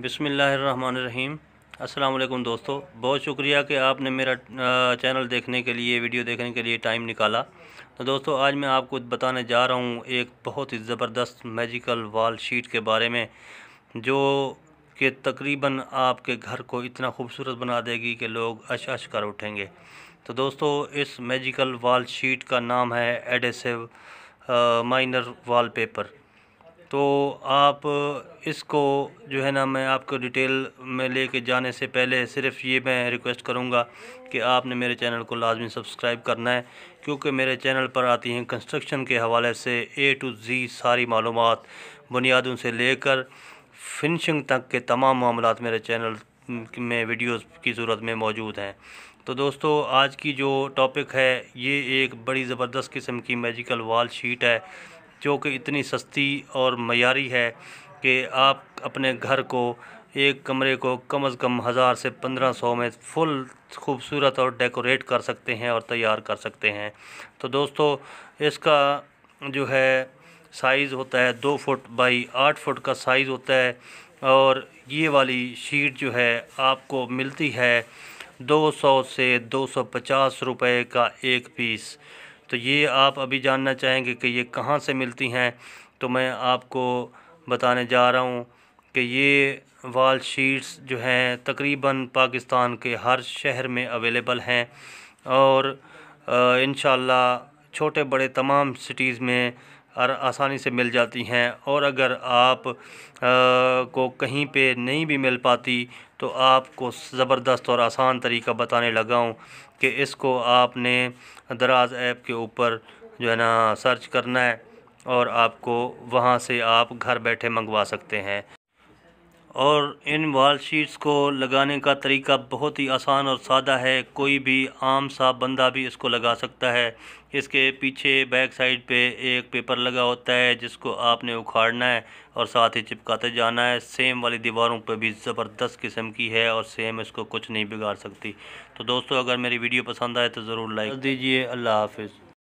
बिसमीम् अल्लाम दोस्तों बहुत शुक्रिया कि आपने मेरा चैनल देखने के लिए वीडियो देखने के लिए टाइम निकाला तो दोस्तों आज मैं आपको बताने जा रहा हूँ एक बहुत ही ज़बरदस्त मैजिकल वाल शीट के बारे में जो कि तकरीबन आपके घर को इतना खूबसूरत बना देगी कि लोग अश अश कर उठेंगे तो दोस्तों इस मैजिकल वाल शीट का नाम है एडेसिव माइनर पेपर तो आप इसको जो है ना मैं आपको डिटेल में लेके जाने से पहले सिर्फ ये मैं रिक्वेस्ट करूँगा कि आपने मेरे चैनल को लाजमी सब्सक्राइब करना है क्योंकि मेरे चैनल पर आती हैं कंस्ट्रक्शन के हवाले से ए टू जी सारी मालूम बुनियादों से लेकर फिनिशिंग तक के तमाम मामला मेरे चैनल में वीडियोज़ की सूरत में मौजूद हैं तो दोस्तों आज की जो टॉपिक है ये एक बड़ी ज़बरदस्त किस्म की मैजिकल वाल शीट है जो कि इतनी सस्ती और मैारी है कि आप अपने घर को एक कमरे को कम अज़ कम हज़ार से पंद्रह सौ में फुल खूबसूरत और डेकोरेट कर सकते हैं और तैयार कर सकते हैं तो दोस्तों इसका जो है साइज़ होता है दो फुट बाई आठ फुट का साइज़ होता है और ये वाली शीट जो है आपको मिलती है दो सौ से दो सौ पचास रुपये का एक पीस तो ये आप अभी जानना चाहेंगे कि ये कहाँ से मिलती हैं तो मैं आपको बताने जा रहा हूँ कि ये वाल शीट्स जो हैं तकरीबन पाकिस्तान के हर शहर में अवेलेबल हैं और इन छोटे बड़े तमाम सिटीज़ में आसानी से मिल जाती हैं और अगर आप आ, को कहीं पे नहीं भी मिल पाती तो आपको ज़बरदस्त और आसान तरीका बताने लगा हूँ कि इसको आपने दराज ऐप के ऊपर जो है ना सर्च करना है और आपको वहाँ से आप घर बैठे मंगवा सकते हैं और इन वाल शीट्स को लगाने का तरीका बहुत ही आसान और सादा है कोई भी आम सा बंदा भी इसको लगा सकता है इसके पीछे बैक साइड पे एक पेपर लगा होता है जिसको आपने उखाड़ना है और साथ ही चिपकाते जाना है सेम वाली दीवारों पे भी ज़बरदस्त किस्म की है और सेम इसको कुछ नहीं बिगाड़ सकती तो दोस्तों अगर मेरी वीडियो पसंद आए तो ज़रूर लाइक दीजिए अल्लाह हाफिज़